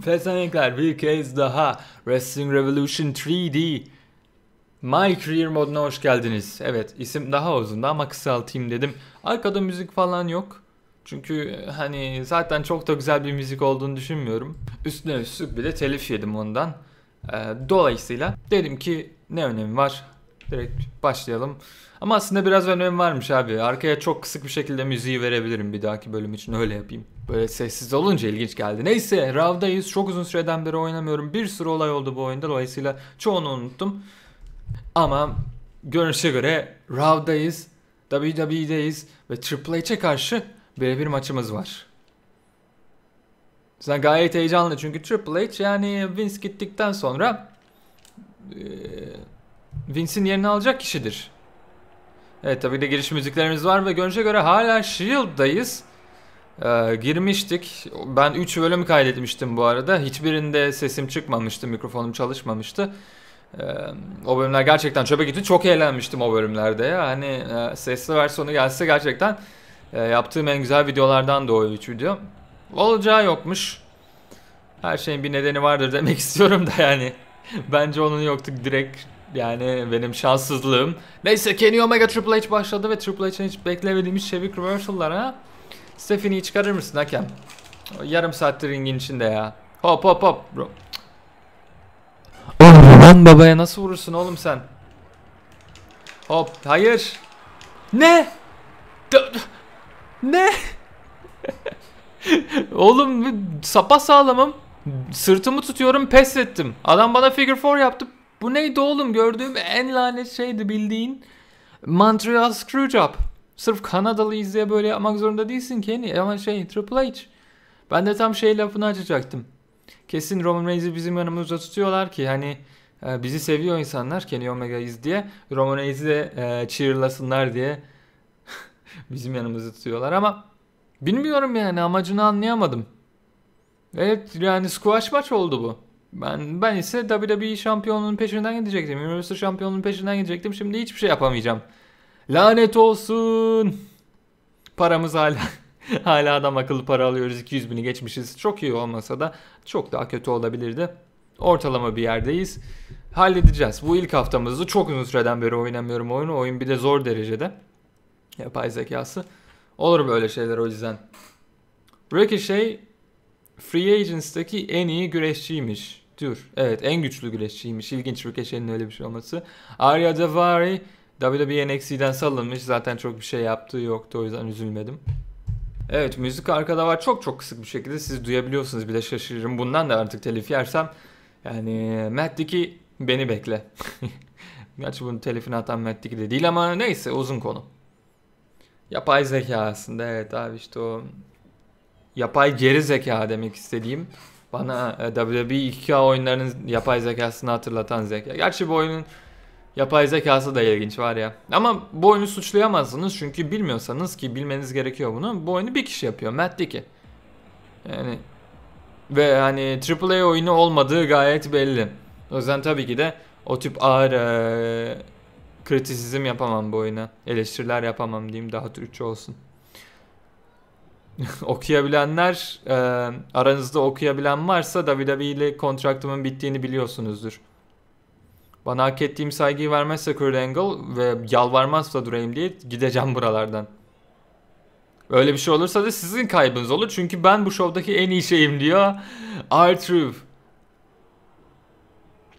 Pezenekler bir kez daha Wrestling Revolution 3D My Career moduna hoş geldiniz. Evet isim daha uzundu ama kısaltayım dedim. Arkada müzik falan yok. Çünkü e, hani zaten çok da güzel bir müzik olduğunu düşünmüyorum. Üstüne üstlük bir de telif yedim ondan. E, dolayısıyla dedim ki ne önemi var direkt başlayalım. Ama aslında biraz önemi varmış abi. Arkaya çok kısık bir şekilde müziği verebilirim bir dahaki bölüm için öyle yapayım. Böyle sessiz olunca ilginç geldi. Neyse Rav'dayız. Çok uzun süreden beri oynamıyorum. Bir sürü olay oldu bu oyunda. Dolayısıyla çoğunu unuttum. Ama görünüşe göre Rav'dayız. WWE'deyiz. Ve Triple H'e karşı birebir maçımız var. Sen gayet heyecanlı çünkü Triple H yani Vince gittikten sonra e, Vince'in yerini alacak kişidir. Evet tabii de giriş müziklerimiz var ve görünüşe göre hala Shield'dayız e, girmiştik. Ben 3 bölüm kaydetmiştim bu arada. Hiçbirinde sesim çıkmamıştı, mikrofonum çalışmamıştı. E, o bölümler gerçekten çöpe gitti. Çok eğlenmiştim o bölümlerde ya. Hani e, sesli versiyonu gelse gerçekten e, yaptığım en güzel videolardan da o 3 video. Olacağı yokmuş. Her şeyin bir nedeni vardır demek istiyorum da yani. Bence onun yoktu direkt yani benim şanssızlığım. Neyse Kenny Omega Triple H başladı ve Triple H'in hiç beklemediğimiz Chevy Commercial'lara Stephanie'yi çıkarır mısın hakem? O yarım saattir ringin içinde ya. Hop hop hop bro. Oğlum babaya nasıl vurursun oğlum sen? Hop hayır. Ne? D ne? oğlum sapa sağlamım. Sırtımı tutuyorum pes ettim. Adam bana figure 4 yaptı. Bu neydi oğlum gördüğüm en lanet şeydi bildiğin. Montreal Screwjob sırf Kanadalı izleye böyle yapmak zorunda değilsin ki. Ama şey Triple H. Ben de tam şey lafını açacaktım. Kesin Roman Reigns'i bizim yanımızda tutuyorlar ki hani e, bizi seviyor insanlar Kenny iz diye. Roman Reigns'i de e, cheerlasınlar diye bizim yanımızda tutuyorlar ama bilmiyorum yani amacını anlayamadım. Evet yani squash maç oldu bu. Ben ben ise WWE şampiyonluğun peşinden gidecektim. Universal şampiyonluğun peşinden gidecektim. Şimdi hiçbir şey yapamayacağım. Lanet olsun. Paramız hala hala adam akıllı para alıyoruz. 200 bini geçmişiz. Çok iyi olmasa da çok daha kötü olabilirdi. Ortalama bir yerdeyiz. Halledeceğiz. Bu ilk haftamızı Çok uzun süreden beri oynamıyorum oyunu. Oyun bir de zor derecede. Yapay zekası. Olur böyle şeyler o yüzden. Ricochet şey, Free Agents'taki en iyi güreşçiymiş. Dur. Evet en güçlü güreşçiymiş. İlginç Ricochet'in öyle bir şey olması. Arya Davari WWE NXT'den salınmış. Zaten çok bir şey yaptığı yoktu o yüzden üzülmedim. Evet müzik arkada var. Çok çok kısık bir şekilde siz duyabiliyorsunuz bile şaşırırım. Bundan da artık telif yersem yani Matt Dickey beni bekle. Gerçi bunun telifini atan Matt Dickey de değil ama neyse uzun konu. Yapay zeka aslında evet abi işte o yapay geri zeka demek istediğim. Bana WWE 2K oyunlarının yapay zekasını hatırlatan zeka. Gerçi bu oyunun Yapay zekası da ilginç var ya. Ama bu oyunu suçlayamazsınız çünkü bilmiyorsanız ki bilmeniz gerekiyor bunu. Bu oyunu bir kişi yapıyor Matt Dickey. Yani ve hani AAA oyunu olmadığı gayet belli. O yüzden tabii ki de o tip ağır ee, kritisizm yapamam bu oyuna. Eleştiriler yapamam diyeyim daha Türkçe olsun. okuyabilenler e, aranızda okuyabilen varsa WWE ile kontraktımın bittiğini biliyorsunuzdur. Bana hak ettiğim saygıyı vermezse Kurt Angle ve yalvarmazsa durayım diye gideceğim buralardan. Öyle bir şey olursa da sizin kaybınız olur. Çünkü ben bu şovdaki en iyi şeyim diyor. R-Truth.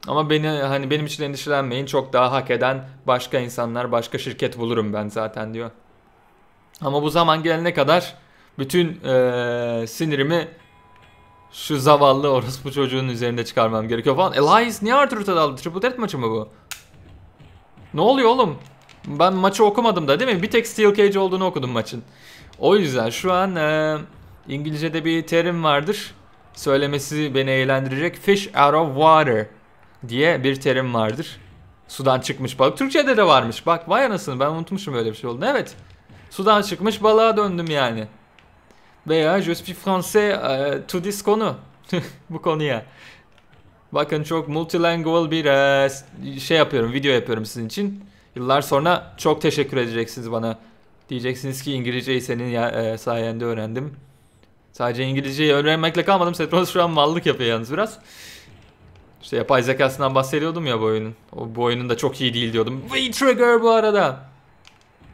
Ama beni hani benim için endişelenmeyin. Çok daha hak eden başka insanlar, başka şirket bulurum ben zaten diyor. Ama bu zaman gelene kadar bütün ee, sinirimi şu zavallı orospu çocuğun üzerinde çıkarmam gerekiyor falan. Elias niye Arthur aldı? Triple Threat maçı mı bu? Ne oluyor oğlum? Ben maçı okumadım da değil mi? Bir tek Steel Cage olduğunu okudum maçın. O yüzden şu an e, İngilizce'de bir terim vardır. Söylemesi beni eğlendirecek. Fish out of water diye bir terim vardır. Sudan çıkmış balık. Türkçe'de de varmış. Bak vay anasını ben unutmuşum böyle bir şey oldu. Evet. Sudan çıkmış balığa döndüm yani veya Je suis français e, to this konu bu konuya. Bakın çok multilingual bir e, şey yapıyorum, video yapıyorum sizin için. Yıllar sonra çok teşekkür edeceksiniz bana. Diyeceksiniz ki İngilizceyi senin ya, e, sayende öğrendim. Sadece İngilizceyi öğrenmekle kalmadım. Setros şu an mallık yapıyor yalnız biraz. İşte yapay zekasından bahsediyordum ya bu oyunun. O, bu oyunun da çok iyi değil diyordum. V-Trigger bu arada.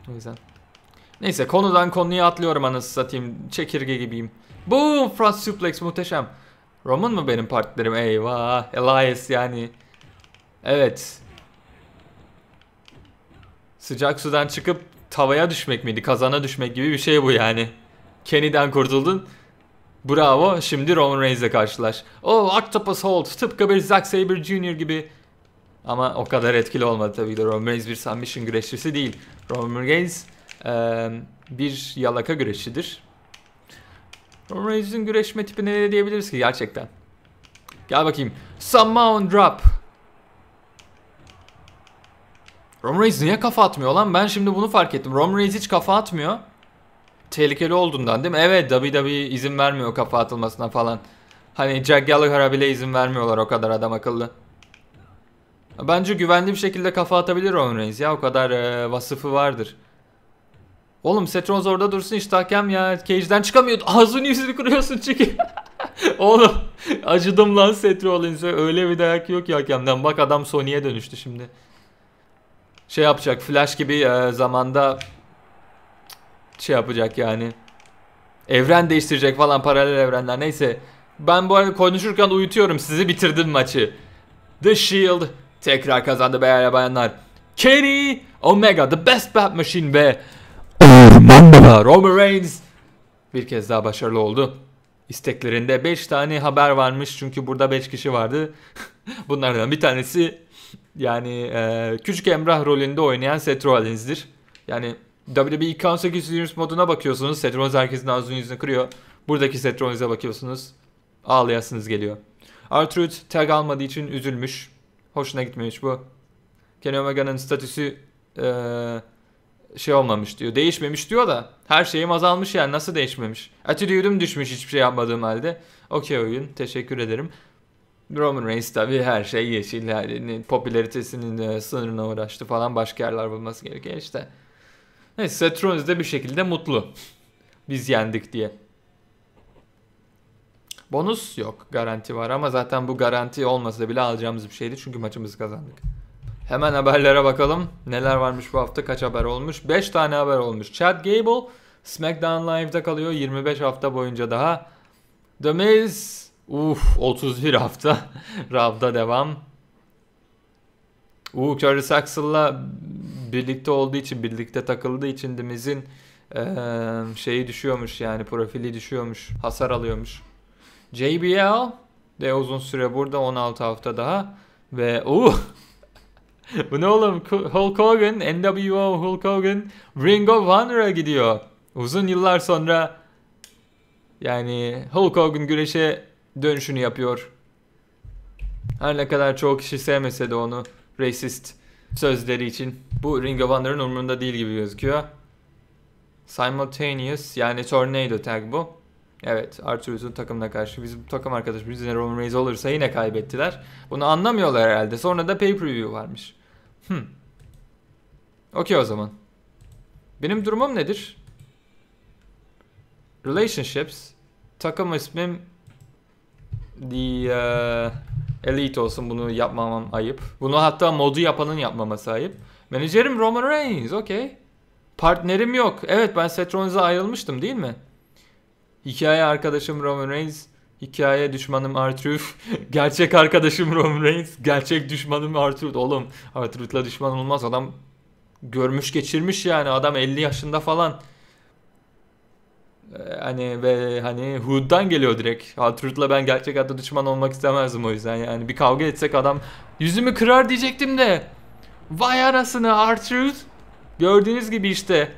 O yüzden. Neyse konudan konuya atlıyorum anasını satayım. Çekirge gibiyim. Boom! Frost suplex muhteşem. Roman mı benim partnerim? Eyvah. Elias yani. Evet. Sıcak sudan çıkıp tavaya düşmek miydi? Kazana düşmek gibi bir şey bu yani. Kenny'den kurtuldun. Bravo. Şimdi Roman Reigns'e karşılaş. Oh Octopus Hold. Tıpkı bir Zack Sabre Jr. gibi. Ama o kadar etkili olmadı tabii de. Roman Reigns bir submission güreşçisi değil. Roman Reigns bir yalaka güreşidir. Roman Reigns'in güreşme tipi ne diyebiliriz ki gerçekten? Gel bakayım. Summon drop. Roman Reigns niye kafa atmıyor lan? Ben şimdi bunu fark ettim. Roman Reigns hiç kafa atmıyor. Tehlikeli olduğundan değil mi? Evet WWE izin vermiyor kafa atılmasına falan. Hani Jack Gallagher'a bile izin vermiyorlar o kadar adam akıllı. Bence güvenli bir şekilde kafa atabilir Roman Reigns ya. O kadar e, vasıfı vardır. Oğlum Setronz orada dursun işte hakem ya. Cage'den çıkamıyor. Ağzını yüzünü kırıyorsun çünkü. Oğlum acıdım lan Setronz'e. Öyle bir dayak yok ya hakemden. Bak adam Sony'e dönüştü şimdi. Şey yapacak Flash gibi e, zamanda şey yapacak yani. Evren değiştirecek falan paralel evrenler. Neyse. Ben bu arada konuşurken uyutuyorum. Sizi bitirdim maçı. The Shield tekrar kazandı beyler bayanlar. Kenny, Omega The Best Bat Machine be. Roman Reigns bir kez daha başarılı oldu. İsteklerinde 5 tane haber varmış çünkü burada 5 kişi vardı. Bunlardan bir tanesi yani e, küçük Emrah rolünde oynayan Seth Rollins'dir. Yani WWE 2018 Universe moduna bakıyorsunuz. Seth Rollins herkesin ağzını yüzünü kırıyor. Buradaki Seth Rollins'e bakıyorsunuz. Ağlayasınız geliyor. Artruth tag almadığı için üzülmüş. Hoşuna gitmemiş bu. Kenny Omega'nın statüsü eee şey olmamış diyor. Değişmemiş diyor da her şeyim azalmış yani nasıl değişmemiş? Attitude'um düşmüş hiçbir şey yapmadığım halde. Okey oyun teşekkür ederim. Roman Reigns tabii her şey yeşil. Yani popülaritesinin e, sınırına uğraştı falan. Başka yerler bulması gerekiyor işte. Neyse Seth Rollins de bir şekilde mutlu. Biz yendik diye. Bonus yok. Garanti var ama zaten bu garanti olmasa bile alacağımız bir şeydi. Çünkü maçımızı kazandık. Hemen haberlere bakalım. Neler varmış bu hafta? Kaç haber olmuş? 5 tane haber olmuş. Chad Gable SmackDown Live'da kalıyor 25 hafta boyunca daha. The Miz uf 31 hafta. Rav'da devam. Uğur Curtis Axel'la birlikte olduğu için, birlikte takıldığı için Dimiz'in ee, şeyi düşüyormuş yani profili düşüyormuş. Hasar alıyormuş. JBL de uzun süre burada 16 hafta daha. Ve uh Bu ne oğlum? Hulk Hogan, NWO Hulk Hogan Ring of Honor'a gidiyor. Uzun yıllar sonra yani Hulk Hogan güreşe dönüşünü yapıyor. Her ne kadar çok kişi sevmese de onu racist sözleri için. Bu Ring of Honor'ın umurunda değil gibi gözüküyor. Simultaneous yani tornado tag bu. Evet Arturus'un takımına karşı bizim takım arkadaşımız yine Roman Reigns olursa yine kaybettiler. Bunu anlamıyorlar herhalde. Sonra da pay per view varmış. Hmm. Okey o zaman. Benim durumum nedir? Relationships. Takım ismim The uh, Elite olsun bunu yapmamam ayıp. Bunu hatta modu yapanın yapmaması ayıp. Menajerim Roman Reigns okey. Partnerim yok. Evet ben Seth Rollins'a ayrılmıştım değil mi? Hikaye arkadaşım Roman Reigns. Hikaye düşmanım Artruth. gerçek arkadaşım Roman Reigns. Gerçek düşmanım Artruth. Oğlum Artruth'la düşman olmaz. Adam görmüş geçirmiş yani. Adam 50 yaşında falan. Ee, hani ve hani Hood'dan geliyor direkt. Artruth'la ben gerçek hatta düşman olmak istemezdim o yüzden. Yani bir kavga etsek adam yüzümü kırar diyecektim de. Vay arasını Artruth. Gördüğünüz gibi işte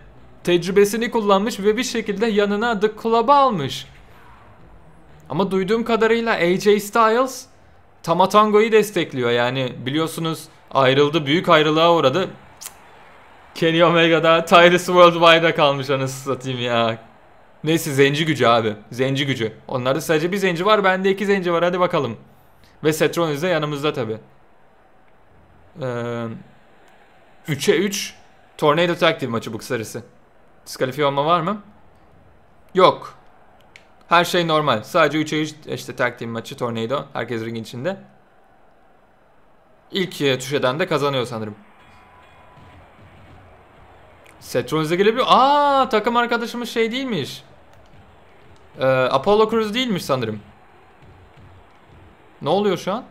tecrübesini kullanmış ve bir şekilde yanına The Club'ı almış. Ama duyduğum kadarıyla AJ Styles Tama Tango'yu destekliyor. Yani biliyorsunuz ayrıldı, büyük ayrılığa uğradı. Kenny Omega'da Tyrus Worldwide'a kalmış anasını satayım ya. Neyse zenci gücü abi. Zenci gücü. Onlarda sadece bir zenci var. Bende iki zenci var. Hadi bakalım. Ve Setronis de yanımızda tabi. Ee, 3'e 3 Tornado Tag Team maçı bu kısarısı. Diskalifiye olma var mı? Yok. Her şey normal. Sadece 3'e 3 işte tag team maçı tornado. Herkes ringin içinde. İlk e, tuş eden de kazanıyor sanırım. Seth Rollins'e gelebiliyor. Aa takım arkadaşımız şey değilmiş. Ee, Apollo Crews değilmiş sanırım. Ne oluyor şu an?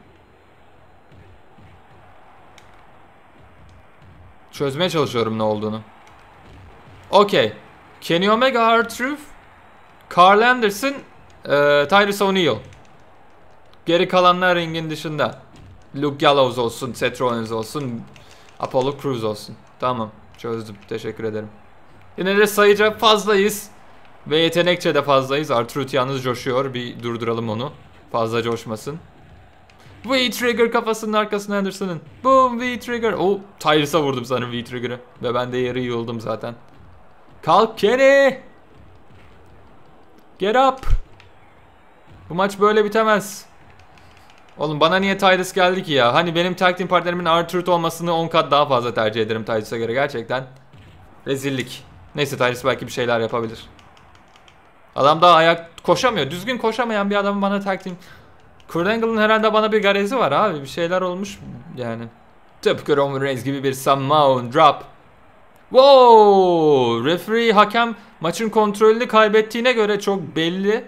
Çözmeye çalışıyorum ne olduğunu. Okey. Kenny Omega, R-Truth, Carl Anderson, e, Tyrese O'Neill. Geri kalanlar ringin dışında. Luke Gallows olsun, Seth Rollins olsun, Apollo Crews olsun. Tamam. Çözdüm. Teşekkür ederim. Yine de sayıca fazlayız. Ve yetenekçe de fazlayız. Artrut yalnız coşuyor. Bir durduralım onu. Fazla coşmasın. V-Trigger kafasının arkasına Anderson'ın. Boom V-Trigger. Oh Tyrus'a vurdum sanırım V-Trigger'ı. Ve ben de yarı yoldum zaten. Kalk Kenny. Get up. Bu maç böyle bitemez. Oğlum bana niye Tyrus geldi ki ya? Hani benim tag team partnerimin Artruth olmasını 10 kat daha fazla tercih ederim Tyrus'a göre gerçekten. Rezillik. Neyse Tyrus belki bir şeyler yapabilir. Adam daha ayak koşamıyor. Düzgün koşamayan bir adam bana tag team... Kurt Angle'ın herhalde bana bir garezi var abi. Bir şeyler olmuş yani. Tıpkı Roman Reigns gibi bir Samoan drop. Wow! Referee hakem maçın kontrolünü kaybettiğine göre çok belli.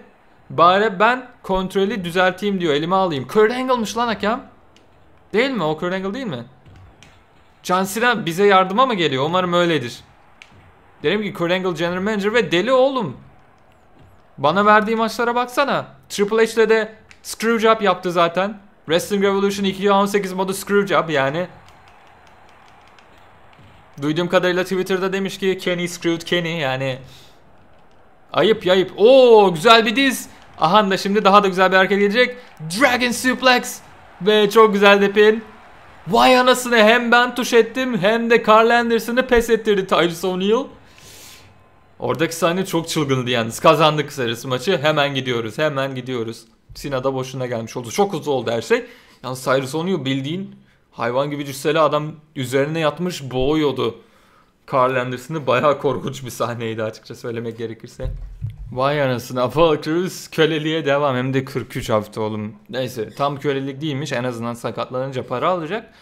Bari ben kontrolü düzelteyim diyor. Elime alayım. Kurt Angle'mış lan hakem. Değil mi? O Kurt Angle değil mi? John Cena bize yardıma mı geliyor? Umarım öyledir. Derim ki Kurt Angle General Manager ve deli oğlum. Bana verdiği maçlara baksana. Triple H'le de Screwjob yaptı zaten. Wrestling Revolution 218 modu Screwjob yani. Duyduğum kadarıyla Twitter'da demiş ki Kenny screwed Kenny yani. Ayıp yayıp. Oo güzel bir diz. Aha da şimdi daha da güzel bir hareket gelecek. Dragon suplex. Ve çok güzel de pin. Vay anasını hem ben tuş ettim hem de Carl Anderson'ı pes ettirdi Tyrese O'Neal. Oradaki sahne çok çılgındı yalnız. Kazandık kısarız maçı. Hemen gidiyoruz. Hemen gidiyoruz. Sina'da boşuna gelmiş oldu. Çok hızlı oldu her şey. Yalnız Cyrus O'Neal bildiğin Hayvan gibi cüsseli adam üzerine yatmış boğuyordu. Carl Anderson'ı bayağı korkunç bir sahneydi açıkça söylemek gerekirse. Vay anasını Apollo Crews köleliğe devam hem de 43 hafta oğlum. Neyse tam kölelik değilmiş en azından sakatlanınca para alacak.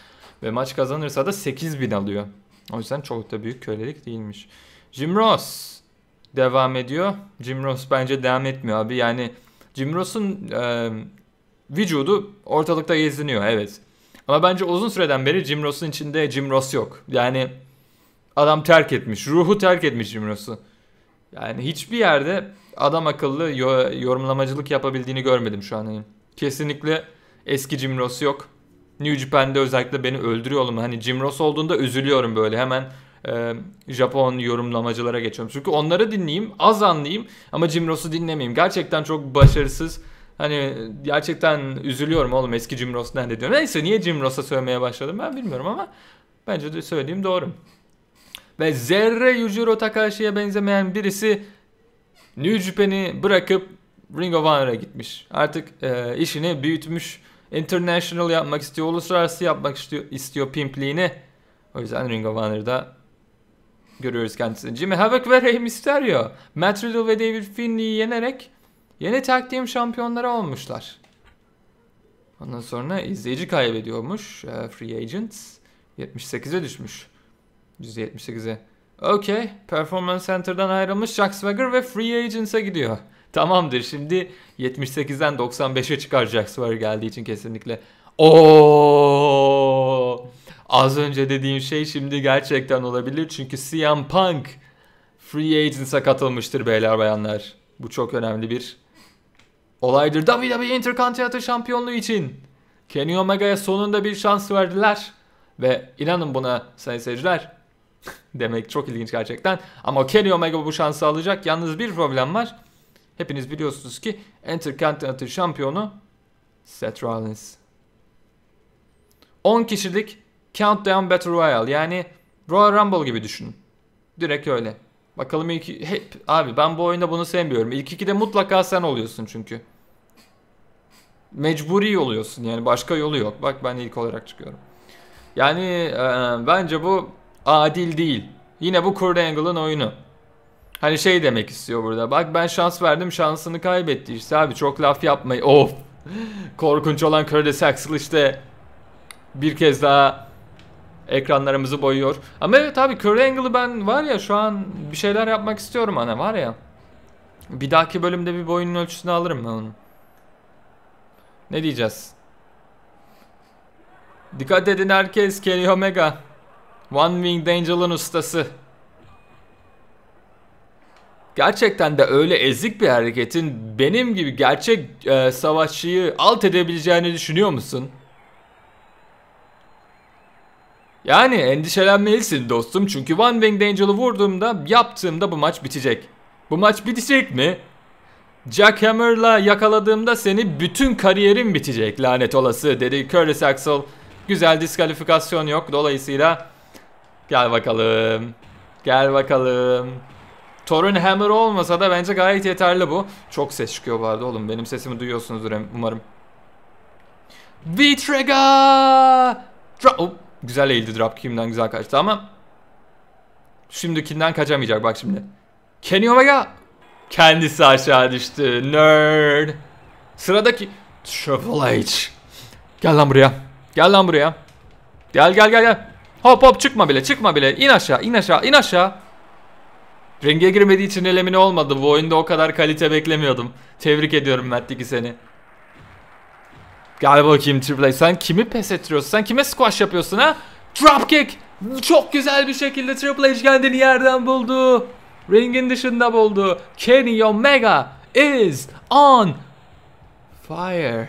Ve maç kazanırsa da 8 bin alıyor. O yüzden çok da büyük kölelik değilmiş. Jim Ross devam ediyor. Jim Ross bence devam etmiyor abi. Yani Jim Ross'un e, vücudu ortalıkta geziniyor evet. Ama bence uzun süreden beri Jim Ross'un içinde Jim Ross yok. Yani adam terk etmiş. Ruhu terk etmiş Jim Ross'u. Yani hiçbir yerde adam akıllı yorumlamacılık yapabildiğini görmedim şu an. Yani kesinlikle eski Jim Ross yok. New Japan'de özellikle beni öldürüyor oğlum. Hani Jim Ross olduğunda üzülüyorum böyle. Hemen e, Japon yorumlamacılara geçiyorum. Çünkü onları dinleyeyim, az anlayayım ama Jim Ross'u dinlemeyeyim. Gerçekten çok başarısız Hani gerçekten üzülüyorum oğlum eski Jim Ross nerede diyorum. Neyse niye Jim Ross'a söylemeye başladım ben bilmiyorum ama bence de söylediğim doğru. Ve zerre Yujiro Takashi'ye benzemeyen birisi New Japan'i bırakıp Ring of Honor'a gitmiş. Artık e, işini büyütmüş. International yapmak istiyor. Uluslararası yapmak istiyor, istiyor pimpliğini. O yüzden Ring of Honor'da görüyoruz kendisini. Jimmy Havoc ve Rey Mysterio. Matt Riddle ve David Finley'i yenerek Yeni tag team şampiyonları olmuşlar. Ondan sonra izleyici kaybediyormuş. E, free Agents 78'e düşmüş. %78'e. Okay. Performance Center'dan ayrılmış Jack Swagger ve Free Agents'e gidiyor. Tamamdır şimdi 78'den 95'e çıkar Jack Swagger geldiği için kesinlikle. Oo! Az önce dediğim şey şimdi gerçekten olabilir çünkü CM Punk Free Agents'a katılmıştır beyler bayanlar. Bu çok önemli bir olaydır. WWE Intercontinental Şampiyonluğu için Kenny Omega'ya sonunda bir şans verdiler. Ve inanın buna sayın seyirciler demek çok ilginç gerçekten. Ama Kenny Omega bu şansı alacak. Yalnız bir problem var. Hepiniz biliyorsunuz ki Intercontinental şampiyonu Seth Rollins. 10 kişilik Countdown Battle Royale yani Royal Rumble gibi düşünün. Direkt öyle. Bakalım ilk hep abi ben bu oyunda bunu sevmiyorum. İlk iki de mutlaka sen oluyorsun çünkü. Mecburi oluyorsun yani başka yolu yok. Bak ben ilk olarak çıkıyorum. Yani e, bence bu adil değil. Yine bu Kurt Angle'ın oyunu. Hani şey demek istiyor burada. Bak ben şans verdim şansını kaybetti işte abi çok laf yapmayı. Of. Korkunç olan Curtis Axel işte bir kez daha ekranlarımızı boyuyor. Ama evet abi Curry Angle'ı ben var ya şu an bir şeyler yapmak istiyorum ana var ya. Bir dahaki bölümde bir boyunun ölçüsünü alırım ben onu. Ne diyeceğiz? Dikkat edin herkes Kenny Omega. One Wing Angel'ın ustası. Gerçekten de öyle ezik bir hareketin benim gibi gerçek e, savaşçıyı alt edebileceğini düşünüyor musun? Yani endişelenmelisin dostum çünkü One Van Wingdangel'ı vurduğumda yaptığımda bu maç bitecek. Bu maç bitecek mi? Jackhammer'la yakaladığımda seni bütün kariyerin bitecek lanet olası dedi Curtis Axel. Güzel diskalifikasyon yok dolayısıyla gel bakalım. Gel bakalım. Torun Hammer olmasa da bence gayet yeterli bu. Çok ses çıkıyor bu oğlum. Benim sesimi duyuyorsunuzdur umarım. V-Trigger! Drop! Güzel eğildi dropkick'imden güzel kaçtı ama şimdikinden kaçamayacak bak şimdi. Kenny Omega kendisi aşağı düştü. Nerd. Sıradaki Triple H. Gel lan buraya. Gel lan buraya. Gel gel gel gel. Hop hop çıkma bile çıkma bile. in aşağı in aşağı in aşağı. Ringe girmediği için elemini olmadı. Bu oyunda o kadar kalite beklemiyordum. Tebrik ediyorum Mert Diki seni. Gel bakayım Triple Sen kimi pes ettiriyorsun? Sen kime squash yapıyorsun ha? Dropkick. Çok güzel bir şekilde Triple H kendini yerden buldu. Ringin dışında buldu. Kenny Omega is on fire.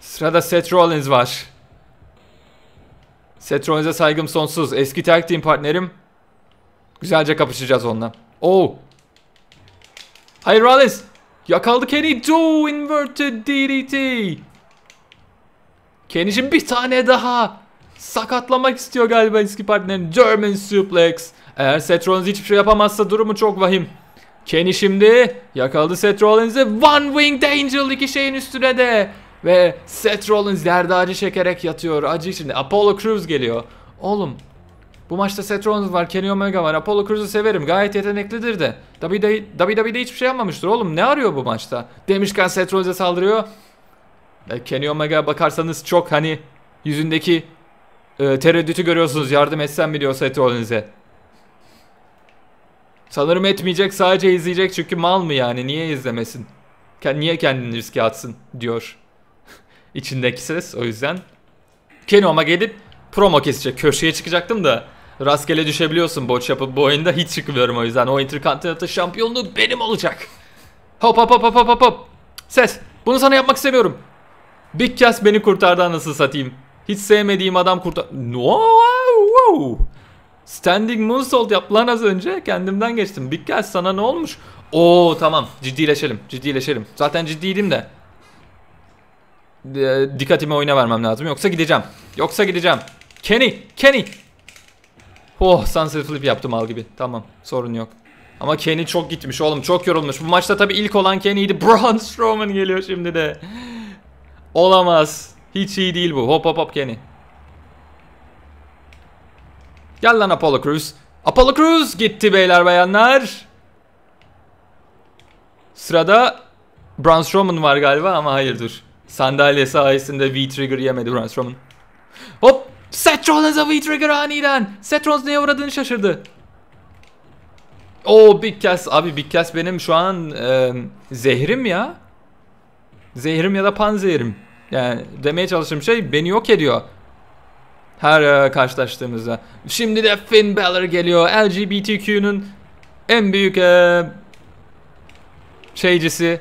Sırada Seth Rollins var. Seth Rollins'e saygım sonsuz. Eski tag team partnerim. Güzelce kapışacağız onunla. Oh. Hayır Rollins. Yakaldı Kenny. Do inverted DDT. Kenny'cim bir tane daha. Sakatlamak istiyor galiba eski partnerin. German suplex. Eğer Seth Rollins hiçbir şey yapamazsa durumu çok vahim. Kenny şimdi yakaldı Seth Rollins'i. One Winged Angel iki şeyin üstüne de. Ve Seth Rollins yerde acı çekerek yatıyor. Acı içinde. Apollo Crews geliyor. Oğlum bu maçta Seth Rollins var, Kenny Omega var. Apollo Cruz'u severim. Gayet yeteneklidir de. WWE'de hiçbir şey yapmamıştır oğlum. Ne arıyor bu maçta? Demişken Seth Rollins'e saldırıyor. E, Kenny Omega bakarsanız çok hani yüzündeki e, tereddütü görüyorsunuz. Yardım etsem mi diyor Seth Rollins'e. Sanırım etmeyecek sadece izleyecek çünkü mal mı yani niye izlemesin? Niye kendini riske atsın diyor. İçindeki ses o yüzden. Kenoma gelip promo kesecek. Köşeye çıkacaktım da Rastgele düşebiliyorsun boç yapıp bu oyunda hiç çıkmıyorum o yüzden. O Intercontinental şampiyonluğu benim olacak. Hop hop hop hop hop hop. Ses. Bunu sana yapmak istemiyorum. Big Cass beni kurtardı nasıl satayım. Hiç sevmediğim adam kurtar... Wow. Standing moonsault yap lan az önce. Kendimden geçtim. Big Cass sana ne olmuş? Oo tamam. Ciddileşelim. Ciddileşelim. Zaten ciddiydim de. E, dikkatimi oyuna vermem lazım. Yoksa gideceğim. Yoksa gideceğim. Kenny. Kenny. Oh sunset flip yaptım al gibi. Tamam sorun yok. Ama Kenny çok gitmiş oğlum çok yorulmuş. Bu maçta tabii ilk olan Kane'iydi. Braun Strowman geliyor şimdi de. Olamaz. Hiç iyi değil bu. Hop hop hop Kenny. Gel lan Apollo Crews. Apollo Crews gitti beyler bayanlar. Sırada Braun Strowman var galiba ama hayır dur. Sandalye sayesinde V-Trigger yemedi Braun Strowman. Hop Setron'la V-Trigger aniden. Setron neye uğradığını şaşırdı. O Big Cass. Abi Big Cass benim şu an e, zehrim ya. Zehrim ya da panzehrim Yani demeye çalıştığım şey beni yok ediyor. Her e, karşılaştığımızda. Şimdi de Finn Balor geliyor. LGBTQ'nun en büyük e, şeycisi,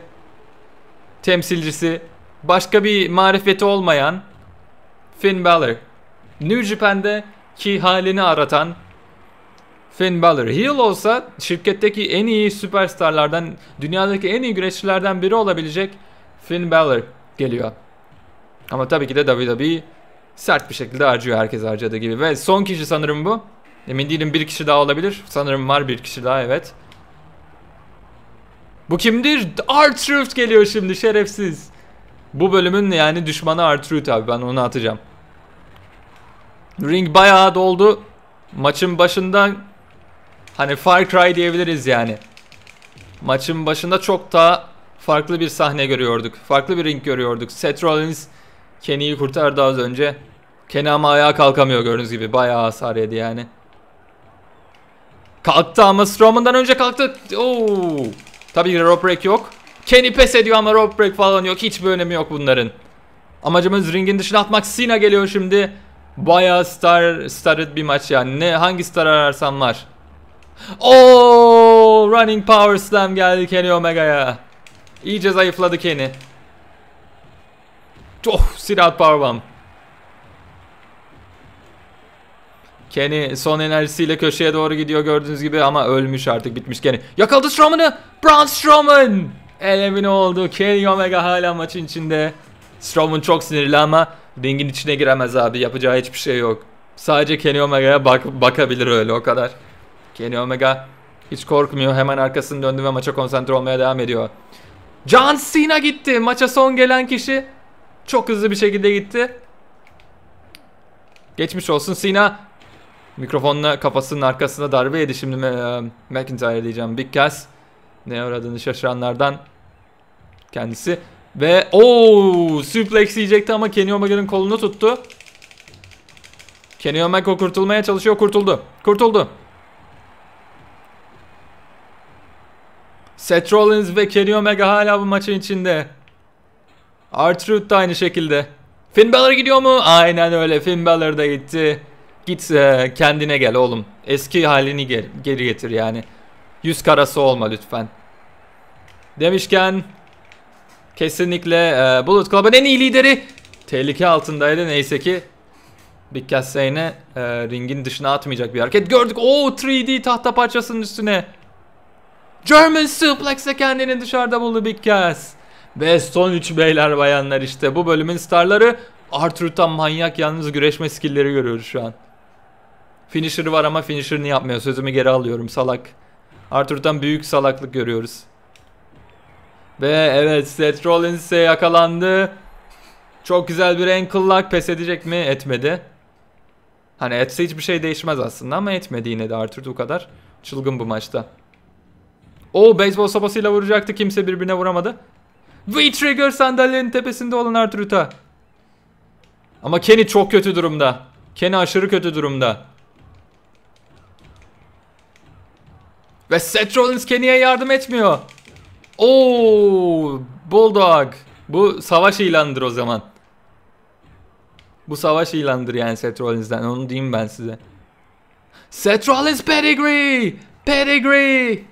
temsilcisi, başka bir marifeti olmayan Finn Balor. New Japan'de ki halini aratan Finn Balor. Heel olsa şirketteki en iyi süperstarlardan, dünyadaki en iyi güreşçilerden biri olabilecek Finn Balor geliyor. Ama tabii ki de WWE sert bir şekilde harcıyor herkes harcadığı gibi. Ve son kişi sanırım bu. Emin değilim bir kişi daha olabilir. Sanırım var bir kişi daha evet. Bu kimdir? R-Truth geliyor şimdi şerefsiz. Bu bölümün yani düşmanı R-Truth abi ben onu atacağım. Ring bayağı doldu. Maçın başından hani Far Cry diyebiliriz yani. Maçın başında çok daha farklı bir sahne görüyorduk. Farklı bir ring görüyorduk. Seth Rollins Kenny'yi kurtardı az önce. Kenny ama ayağa kalkamıyor gördüğünüz gibi. Bayağı hasar yedi yani. Kalktı ama Strowman'dan önce kalktı. Oo. Tabii ki rope break yok. Kenny pes ediyor ama rope break falan yok. Hiçbir önemi yok bunların. Amacımız ringin dışına atmak. Cena geliyor şimdi. Bayağı star started bir maç yani. Ne hangi star ararsam var. Oo, running power slam geldi Kenny Omega'ya. İyice zayıfladı Kenny. Oh, silah powerbomb. Kenny son enerjisiyle köşeye doğru gidiyor gördüğünüz gibi ama ölmüş artık bitmiş Kenny. Yakaladı Strowman'ı. Braun Strowman. Elemine oldu. Kenny Omega hala maçın içinde. Strowman çok sinirli ama Ringin içine giremez abi. Yapacağı hiçbir şey yok. Sadece Kenny Omega'ya bak bakabilir öyle o kadar. Kenny Omega hiç korkmuyor. Hemen arkasını döndü ve maça konsantre olmaya devam ediyor. John Cena gitti. Maça son gelen kişi çok hızlı bir şekilde gitti. Geçmiş olsun Cena. Mikrofonla kafasının arkasında darbe yedi. Şimdi McIntyre diyeceğim. Big Cass. Ne aradığını şaşıranlardan kendisi. Ve o suplex yiyecekti ama Kenny Omega'nın kolunu tuttu. Kenny Omega kurtulmaya çalışıyor. Kurtuldu. Kurtuldu. Seth Rollins ve Kenny Omega hala bu maçın içinde. Artruth da aynı şekilde. Finn Balor gidiyor mu? Aynen öyle. Finn Balor da gitti. Git kendine gel oğlum. Eski halini geri getir yani. Yüz karası olma lütfen. Demişken Kesinlikle e, Bullet Club'ın en iyi lideri tehlike altındaydı. Neyse ki Big Cass Zane'e e, ringin dışına atmayacak bir hareket. Gördük. o 3D tahta parçasının üstüne. German Suplex'e kendini dışarıda buldu Big Cass. Ve son 3 beyler bayanlar işte. Bu bölümün starları Arthur'dan manyak yalnız güreşme skillleri görüyoruz şu an. Finisher var ama finisher'ını yapmıyor. Sözümü geri alıyorum salak. Arthur'dan büyük salaklık görüyoruz. Ve evet Seth Rollins yakalandı. Çok güzel bir ankle lock pes edecek mi? Etmedi. Hani etse hiçbir şey değişmez aslında ama etmedi yine de Arthur o kadar çılgın bu maçta. O beyzbol sopasıyla vuracaktı kimse birbirine vuramadı. V-Trigger sandalyenin tepesinde olan Arthur'ta. Ama Kenny çok kötü durumda. Kenny aşırı kötü durumda. Ve Seth Rollins Kenny'e yardım etmiyor. Oo, Bulldog. Bu savaş ilanıdır o zaman. Bu savaş ilanıdır yani Seth Rollins'den. Onu diyeyim ben size. Seth Rollins pedigree. Pedigree.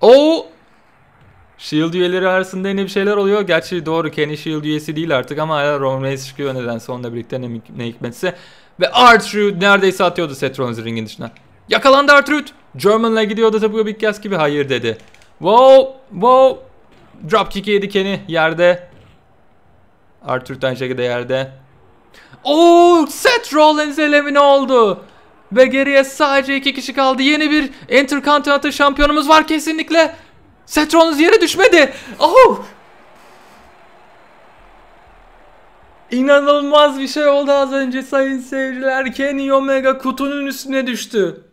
Oo. Shield üyeleri arasında yeni bir şeyler oluyor. Gerçi doğru Kenny Shield üyesi değil artık ama hala Roman Reigns çıkıyor nedense onunla birlikte ne, ne hikmetse. Ve r neredeyse atıyordu Seth Rollins ringin dışına. Yakalandı R-Truth. German'la gidiyordu tıpkı bir Gas gibi. Hayır dedi. Wow. Wow. Dropkick yedi Kenny. Yerde. Arthur Tanşaki de yerde. Oo, Seth Rollins elemine oldu. Ve geriye sadece iki kişi kaldı. Yeni bir Intercontinental şampiyonumuz var kesinlikle. Seth Rollins yere düşmedi. Oh! İnanılmaz bir şey oldu az önce sayın seyirciler. Kenny Omega kutunun üstüne düştü.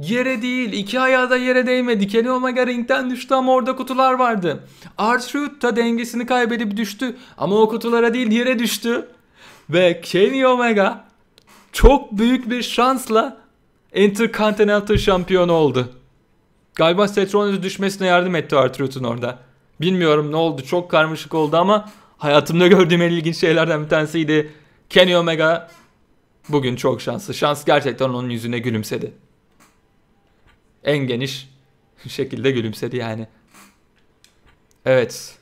Yere değil, iki ayağı da yere değmedi. Kenny Omega ringden düştü ama orada kutular vardı. R-Truth da dengesini kaybedip düştü ama o kutulara değil yere düştü. Ve Kenny Omega çok büyük bir şansla Intercontinental şampiyonu oldu. Galiba Seth düşmesine yardım etti R-Truth'un orada. Bilmiyorum ne oldu çok karmaşık oldu ama hayatımda gördüğüm en ilginç şeylerden bir tanesiydi. Kenny Omega bugün çok şanslı. Şans gerçekten onun yüzüne gülümsedi. En geniş şekilde gülümsedi yani. Evet.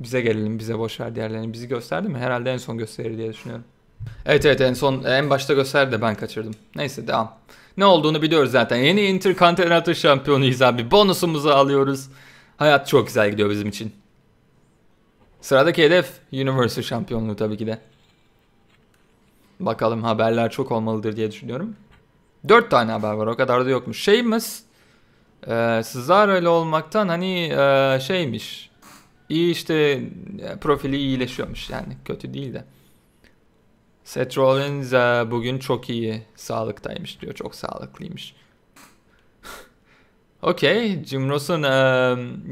Bize gelelim bize boşver diğerlerini. Bizi gösterdi mi? Herhalde en son gösterir diye düşünüyorum. Evet evet en son en başta gösterdi de ben kaçırdım. Neyse devam. Ne olduğunu biliyoruz zaten. Yeni Intercontinental şampiyonuyuz abi. Bonusumuzu alıyoruz. Hayat çok güzel gidiyor bizim için. Sıradaki hedef Universal şampiyonluğu tabii ki de. Bakalım haberler çok olmalıdır diye düşünüyorum. 4 tane haber var o kadar da yokmuş. Şeyimiz e, Cesaro ile olmaktan hani e, şeymiş. iyi işte e, profili iyileşiyormuş yani kötü değil de. Seth Rollins e, bugün çok iyi sağlıktaymış diyor çok sağlıklıymış. Okey Jim Ross'un e,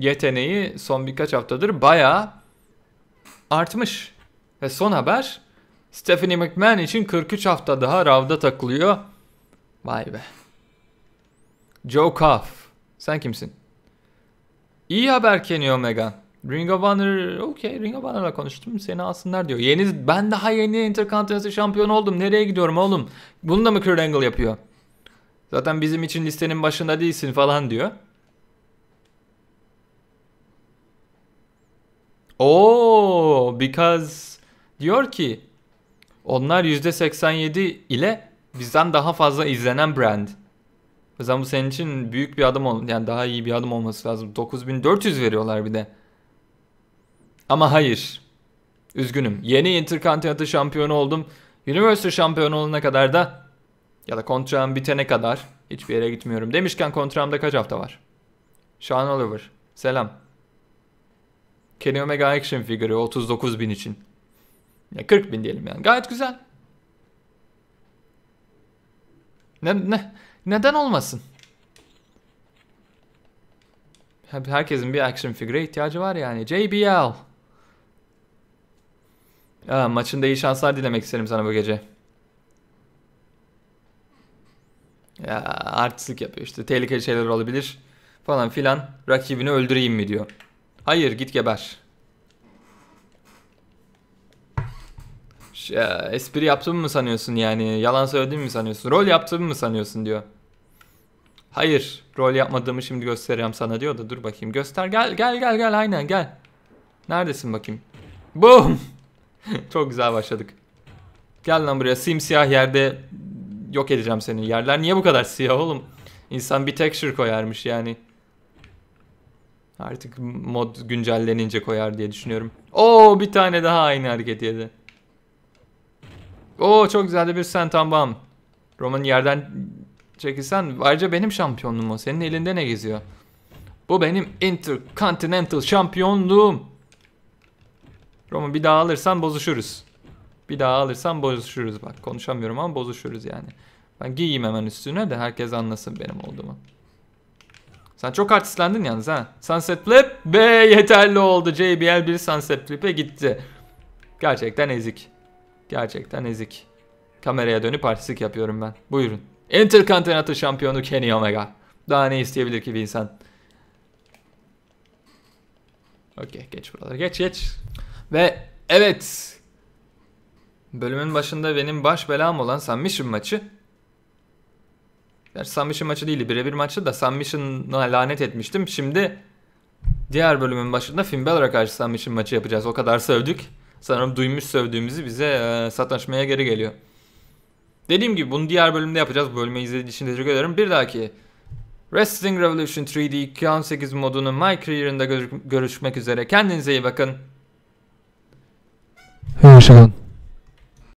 yeteneği son birkaç haftadır baya artmış. Ve son haber Stephanie McMahon için 43 hafta daha Rav'da takılıyor. Vay be. Joe Cuff. Sen kimsin? İyi haber Kenny Omega. Ring of Honor, okey Ring of Honor'la konuştum seni alsınlar diyor. Yeni, ben daha yeni Intercontinental şampiyon oldum. Nereye gidiyorum oğlum? Bunu da mı Kurt Angle yapıyor? Zaten bizim için listenin başında değilsin falan diyor. Oo, because diyor ki onlar %87 ile bizden daha fazla izlenen brand. O yüzden bu senin için büyük bir adım ol yani daha iyi bir adım olması lazım. 9400 veriyorlar bir de. Ama hayır. Üzgünüm. Yeni Intercontinental şampiyonu oldum. Universal şampiyonu olana kadar da ya da kontrağım bitene kadar hiçbir yere gitmiyorum. Demişken kontramda kaç hafta var? Sean Oliver. Selam. Kenny Omega Action Figürü 39 bin için. Ya 40 bin diyelim yani. Gayet güzel. Ne, ne, neden olmasın? Herkesin bir action figüre ihtiyacı var yani. JBL. Ya, maçında iyi şanslar dilemek isterim sana bu gece. Ya artistlik yapıyor işte. Tehlikeli şeyler olabilir falan filan. Rakibini öldüreyim mi diyor. Hayır git geber. Ya, espri yaptığımı mı sanıyorsun yani? Yalan söylediğimi mi sanıyorsun? Rol yaptığımı mı sanıyorsun diyor. Hayır, rol yapmadığımı şimdi göstereceğim sana diyor da dur bakayım. Göster. Gel gel gel gel aynen gel. Neredesin bakayım? Boom. Çok güzel başladık. Gel lan buraya simsiyah yerde yok edeceğim seni. Yerler niye bu kadar siyah oğlum? İnsan bir texture koyarmış yani. Artık mod güncellenince koyar diye düşünüyorum. Oo bir tane daha aynı hareket yedi. Oo çok güzel de bir Sentanbam. Roman yerden çekilsen. Ayrıca benim şampiyonluğum o. Senin elinde ne geziyor? Bu benim Intercontinental şampiyonluğum. Roman bir daha alırsan bozuşuruz. Bir daha alırsan bozuşuruz bak. Konuşamıyorum ama bozuşuruz yani. Ben giyeyim hemen üstüne de herkes anlasın benim olduğumu. Sen çok artistlendin yalnız ha. Sunset Flip be yeterli oldu. JBL bir Sunset Flip'e gitti. Gerçekten ezik. Gerçekten ezik. Kameraya dönüp artistik yapıyorum ben. Buyurun. Intercontinental şampiyonu Kenny Omega. Daha ne isteyebilir ki bir insan? Okey geç buraları. Geç geç. Ve evet. Bölümün başında benim baş belam olan Submission maçı. Yani Submission maçı değildi. Birebir maçı da Submission'a lanet etmiştim. Şimdi diğer bölümün başında Finn Balor'a karşı Submission maçı yapacağız. O kadar sövdük sanırım duymuş sövdüğümüzü bize e, sataşmaya geri geliyor. Dediğim gibi bunu diğer bölümde yapacağız. Bu Bölümü izlediğiniz için teşekkür ederim. Bir dahaki Wrestling Revolution 3D 218 modunun My Career'ında görüşmek üzere. Kendinize iyi bakın. Hoşçakalın.